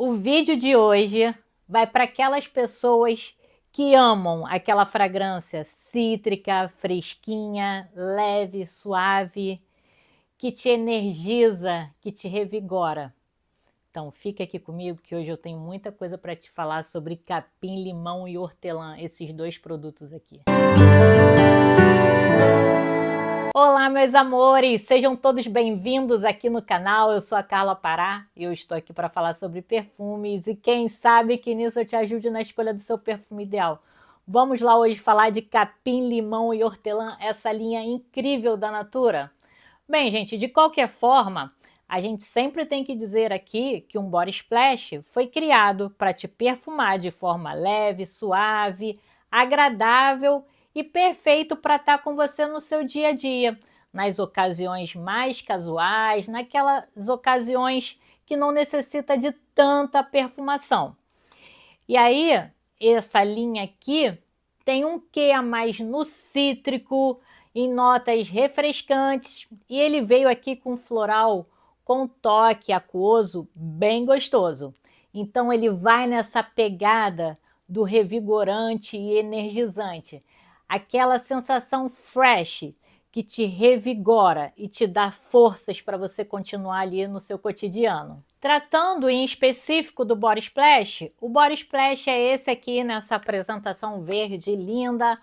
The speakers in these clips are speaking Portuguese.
O vídeo de hoje vai para aquelas pessoas que amam aquela fragrância cítrica, fresquinha, leve, suave, que te energiza, que te revigora. Então, fica aqui comigo que hoje eu tenho muita coisa para te falar sobre capim, limão e hortelã, esses dois produtos aqui. Música Olá, meus amores! Sejam todos bem-vindos aqui no canal. Eu sou a Carla Pará e eu estou aqui para falar sobre perfumes. E quem sabe que nisso eu te ajude na escolha do seu perfume ideal. Vamos lá hoje falar de capim, limão e hortelã, essa linha incrível da Natura. Bem, gente, de qualquer forma, a gente sempre tem que dizer aqui que um body splash foi criado para te perfumar de forma leve, suave, agradável e e perfeito para estar tá com você no seu dia a dia, nas ocasiões mais casuais, naquelas ocasiões que não necessita de tanta perfumação. E aí, essa linha aqui tem um quê a mais no cítrico, em notas refrescantes, e ele veio aqui com floral com toque aquoso bem gostoso. Então ele vai nessa pegada do revigorante e energizante aquela sensação fresh que te revigora e te dá forças para você continuar ali no seu cotidiano. Tratando em específico do Body Splash, o Body Splash é esse aqui nessa apresentação verde linda.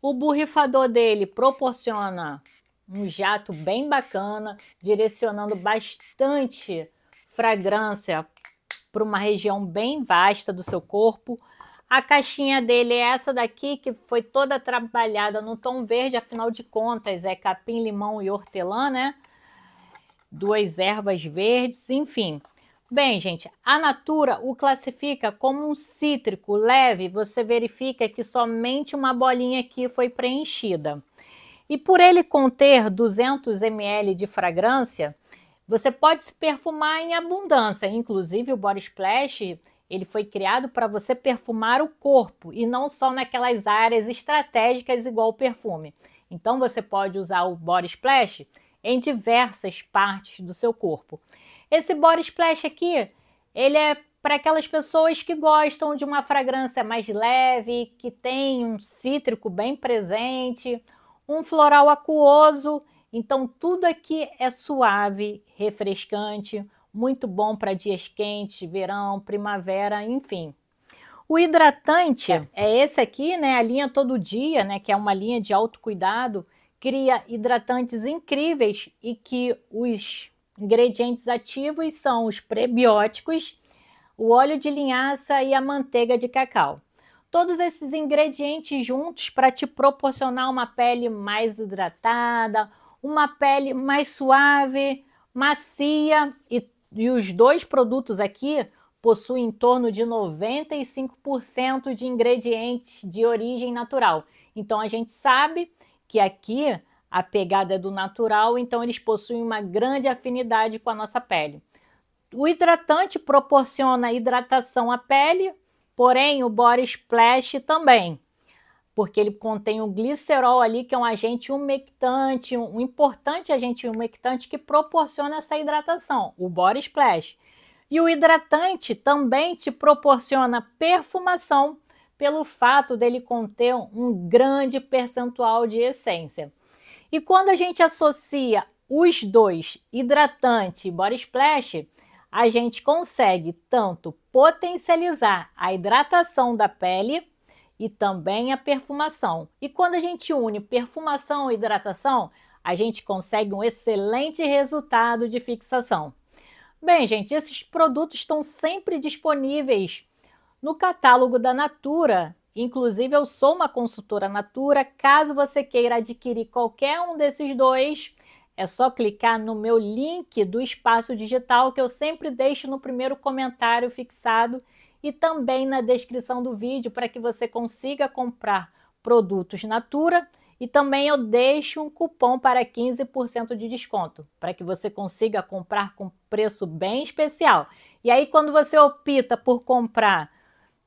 O borrifador dele proporciona um jato bem bacana, direcionando bastante fragrância para uma região bem vasta do seu corpo a caixinha dele é essa daqui, que foi toda trabalhada no tom verde, afinal de contas, é capim, limão e hortelã, né? Duas ervas verdes, enfim. Bem, gente, a Natura o classifica como um cítrico leve. Você verifica que somente uma bolinha aqui foi preenchida. E por ele conter 200 ml de fragrância, você pode se perfumar em abundância. Inclusive, o Body Splash ele foi criado para você perfumar o corpo e não só naquelas áreas estratégicas igual o perfume. Então você pode usar o body splash em diversas partes do seu corpo. Esse body splash aqui, ele é para aquelas pessoas que gostam de uma fragrância mais leve, que tem um cítrico bem presente, um floral aquoso. Então, tudo aqui é suave, refrescante, muito bom para dias quentes, verão, primavera, enfim. O hidratante é. é esse aqui, né? A linha todo dia, né? Que é uma linha de autocuidado, cria hidratantes incríveis e que os ingredientes ativos são os prebióticos, o óleo de linhaça e a manteiga de cacau. Todos esses ingredientes juntos para te proporcionar uma pele mais hidratada, uma pele mais suave, macia e e os dois produtos aqui possuem em torno de 95% de ingredientes de origem natural. Então a gente sabe que aqui a pegada é do natural, então eles possuem uma grande afinidade com a nossa pele. O hidratante proporciona hidratação à pele, porém o body splash também porque ele contém o glicerol ali, que é um agente umectante, um, importante agente umectante que proporciona essa hidratação, o body splash. E o hidratante também te proporciona perfumação pelo fato dele conter um grande percentual de essência. E quando a gente associa os dois, hidratante e body splash, a gente consegue tanto potencializar a hidratação da pele e também a perfumação. E quando a gente une perfumação e hidratação, a gente consegue um excelente resultado de fixação. Bem, gente, esses produtos estão sempre disponíveis no catálogo da Natura. Inclusive, eu sou uma consultora Natura. Caso você queira adquirir qualquer um desses dois, é só clicar no meu link do espaço digital que eu sempre deixo no primeiro comentário fixado e também na descrição do vídeo para que você consiga comprar produtos Natura e também eu deixo um cupom para 15% de desconto, para que você consiga comprar com preço bem especial. E aí, quando você opta por comprar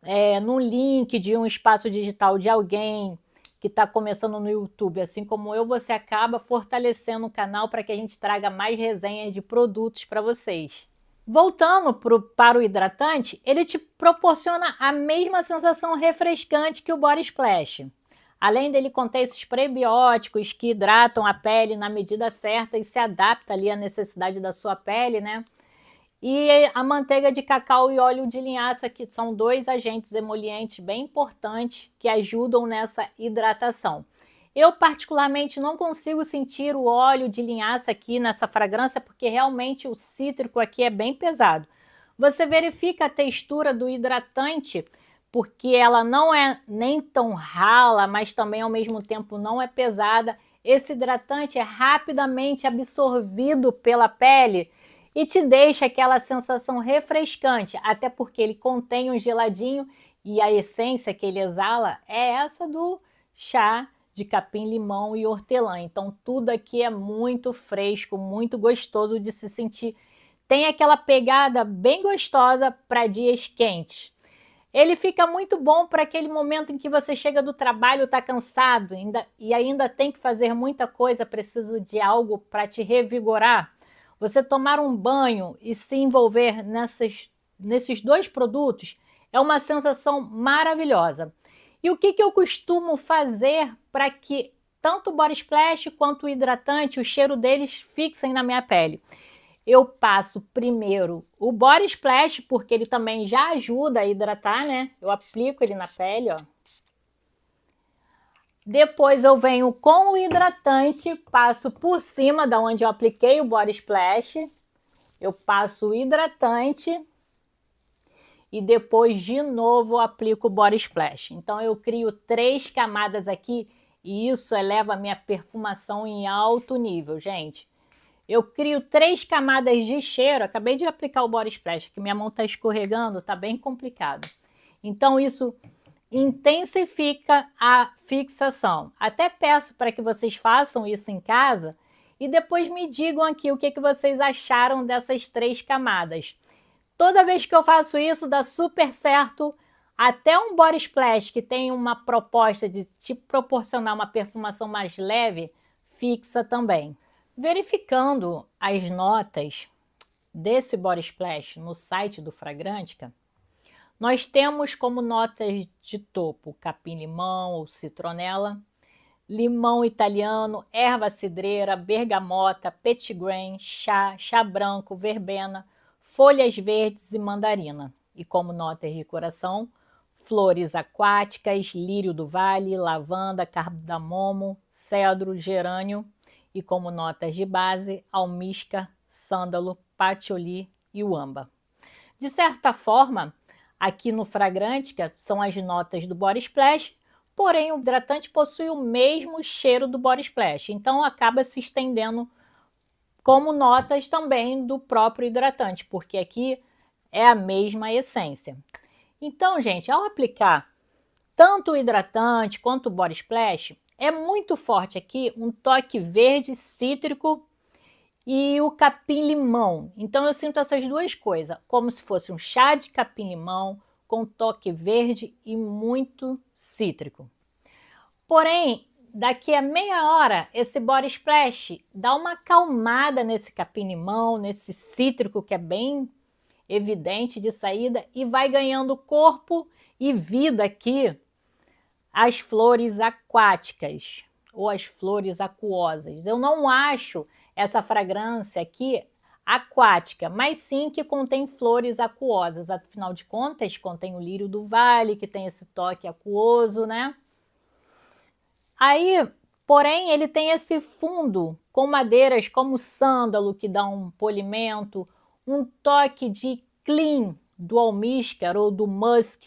é, link de um espaço digital de alguém que está começando no YouTube, assim como eu, você acaba fortalecendo o canal para que a gente traga mais resenhas de produtos para vocês. Voltando pro, para o hidratante, ele te proporciona a mesma sensação refrescante que o Body Splash. Além dele conter esses prebióticos que hidratam a pele na medida certa e se adapta ali à necessidade da sua pele, né? E a manteiga de cacau e óleo de linhaça, que são dois agentes emolientes bem importantes que ajudam nessa hidratação. Eu, particularmente, não consigo sentir o óleo de linhaça aqui nessa fragrância, porque realmente o cítrico aqui é bem pesado. Você verifica a textura do hidratante, porque ela não é nem tão rala, mas também ao mesmo tempo não é pesada. Esse hidratante é rapidamente absorvido pela pele e te deixa aquela sensação refrescante, até porque ele contém um geladinho e a essência que ele exala é essa do chá de capim, limão e hortelã. Então tudo aqui é muito fresco, muito gostoso de se sentir. Tem aquela pegada bem gostosa para dias quentes. Ele fica muito bom para aquele momento em que você chega do trabalho, está cansado ainda, e ainda tem que fazer muita coisa, precisa de algo para te revigorar. Você tomar um banho e se envolver nessas, nesses dois produtos é uma sensação maravilhosa. E o que, que eu costumo fazer para que tanto o body splash quanto o hidratante, o cheiro deles fixem na minha pele? Eu passo primeiro o body splash, porque ele também já ajuda a hidratar, né? Eu aplico ele na pele, ó. Depois eu venho com o hidratante, passo por cima da onde eu apliquei o body splash. Eu passo o hidratante e depois de novo aplico o body splash. Então eu crio três camadas aqui e isso eleva a minha perfumação em alto nível, gente. Eu crio três camadas de cheiro, acabei de aplicar o body splash, que minha mão está escorregando, está bem complicado. Então isso intensifica a fixação. Até peço para que vocês façam isso em casa e depois me digam aqui o que, que vocês acharam dessas três camadas. Toda vez que eu faço isso, dá super certo. Até um body splash que tem uma proposta de te proporcionar uma perfumação mais leve, fixa também. Verificando as notas desse body splash no site do Fragrantica, nós temos como notas de topo capim-limão ou citronela, limão italiano, erva cidreira, bergamota, petit grain, chá, chá branco, verbena, folhas verdes e mandarina. E como notas de coração, flores aquáticas, lírio do vale, lavanda, cardamomo, cedro, gerânio. E como notas de base, almíscar, sândalo, patchouli e uamba. De certa forma, aqui no Fragrântica são as notas do Body Splash, porém o hidratante possui o mesmo cheiro do Body Splash, então acaba se estendendo como notas também do próprio hidratante, porque aqui é a mesma essência. Então, gente, ao aplicar tanto o hidratante quanto o body splash, é muito forte aqui um toque verde cítrico e o capim-limão. Então eu sinto essas duas coisas, como se fosse um chá de capim-limão com toque verde e muito cítrico. Porém, Daqui a meia hora, esse body splash dá uma acalmada nesse capim-limão, nesse cítrico que é bem evidente de saída e vai ganhando corpo e vida aqui as flores aquáticas ou as flores aquosas. Eu não acho essa fragrância aqui aquática, mas sim que contém flores aquosas. Afinal de contas, contém o lírio do vale, que tem esse toque aquoso, né? Aí, porém, ele tem esse fundo com madeiras como sândalo, que dá um polimento, um toque de clean do almíscar ou do musk.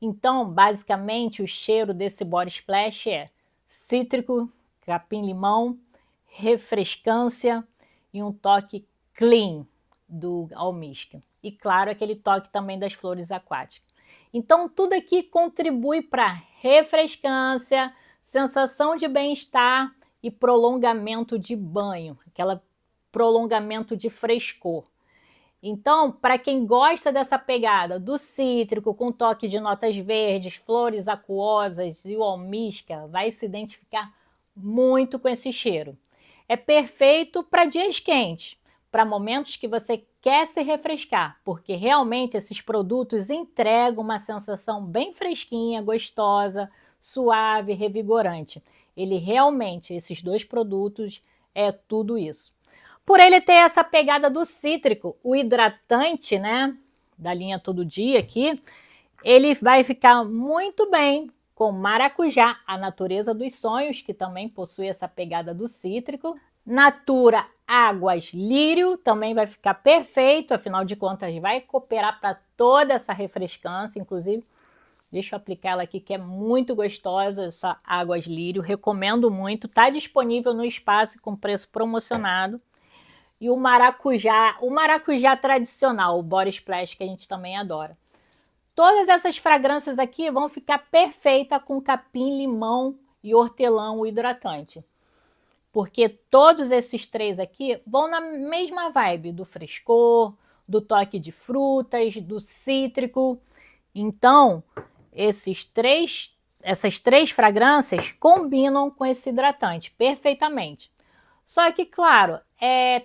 Então, basicamente, o cheiro desse body splash é cítrico, capim-limão, refrescância e um toque clean do almíscar. E claro, aquele toque também das flores aquáticas. Então, tudo aqui contribui para refrescância, sensação de bem-estar e prolongamento de banho, aquela prolongamento de frescor. Então, para quem gosta dessa pegada do cítrico com toque de notas verdes, flores aquosas e o almisca, vai se identificar muito com esse cheiro. É perfeito para dias quentes, para momentos que você quer se refrescar, porque realmente esses produtos entregam uma sensação bem fresquinha, gostosa, suave, revigorante. Ele realmente, esses dois produtos, é tudo isso. Por ele ter essa pegada do cítrico, o hidratante, né, da linha Todo Dia aqui, ele vai ficar muito bem com maracujá, a natureza dos sonhos, que também possui essa pegada do cítrico. Natura Águas Lírio também vai ficar perfeito, afinal de contas vai cooperar para toda essa refrescância, inclusive Deixa eu aplicar ela aqui que é muito gostosa, essa Águas Lírio, recomendo muito. Tá disponível no espaço com preço promocionado. E o maracujá, o maracujá tradicional, o Body Splash que a gente também adora. Todas essas fragrâncias aqui vão ficar perfeita com capim, limão e hortelã o hidratante. Porque todos esses três aqui vão na mesma vibe do frescor, do toque de frutas, do cítrico. Então, esses três, essas três fragrâncias combinam com esse hidratante perfeitamente. Só que, claro, é,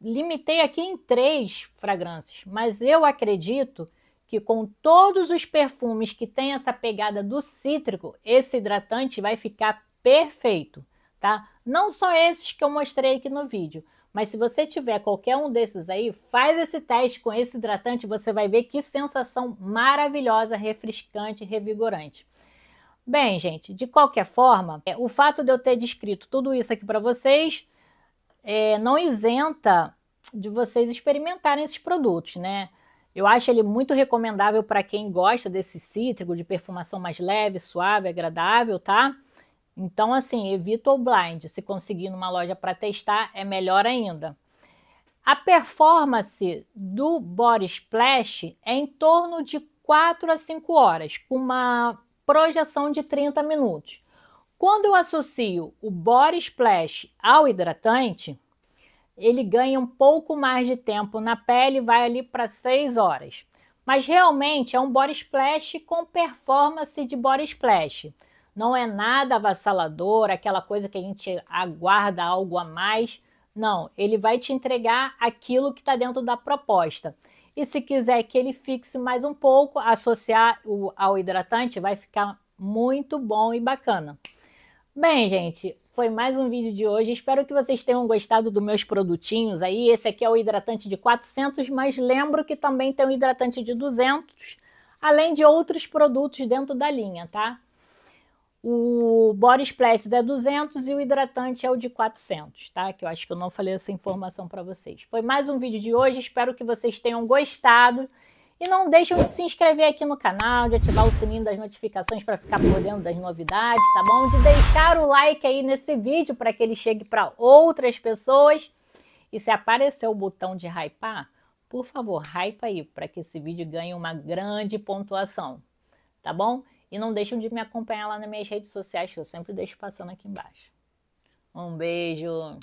limitei aqui em três fragrâncias, mas eu acredito que com todos os perfumes que tem essa pegada do cítrico, esse hidratante vai ficar perfeito, tá? Não só esses que eu mostrei aqui no vídeo, mas se você tiver qualquer um desses aí, faz esse teste com esse hidratante, você vai ver que sensação maravilhosa, refrescante, revigorante. Bem, gente, de qualquer forma, é, o fato de eu ter descrito tudo isso aqui para vocês é, não isenta de vocês experimentarem esses produtos, né? Eu acho ele muito recomendável para quem gosta desse cítrico de perfumação mais leve, suave, agradável, tá? Então, assim, evita o blind. Se conseguir numa loja para testar, é melhor ainda. A performance do body splash é em torno de 4 a 5 horas, com uma projeção de 30 minutos. Quando eu associo o body splash ao hidratante, ele ganha um pouco mais de tempo na pele, vai ali para 6 horas. Mas realmente é um body splash com performance de body splash. Não é nada avassalador, aquela coisa que a gente aguarda algo a mais. Não, ele vai te entregar aquilo que está dentro da proposta. E se quiser que ele fixe mais um pouco, associar o, ao hidratante, vai ficar muito bom e bacana. Bem, gente, foi mais um vídeo de hoje. Espero que vocês tenham gostado dos meus produtinhos aí. Esse aqui é o hidratante de 400, mas lembro que também tem o hidratante de 200, além de outros produtos dentro da linha, tá? O body Plessis é 200 e o hidratante é o de 400, tá? Que eu acho que eu não falei essa informação para vocês. Foi mais um vídeo de hoje, espero que vocês tenham gostado. E não deixem de se inscrever aqui no canal, de ativar o sininho das notificações para ficar por dentro das novidades, tá bom? De deixar o like aí nesse vídeo para que ele chegue para outras pessoas. E se aparecer o botão de hypar, por favor, hype aí para que esse vídeo ganhe uma grande pontuação, tá bom? E não deixem de me acompanhar lá nas minhas redes sociais, que eu sempre deixo passando aqui embaixo. Um beijo!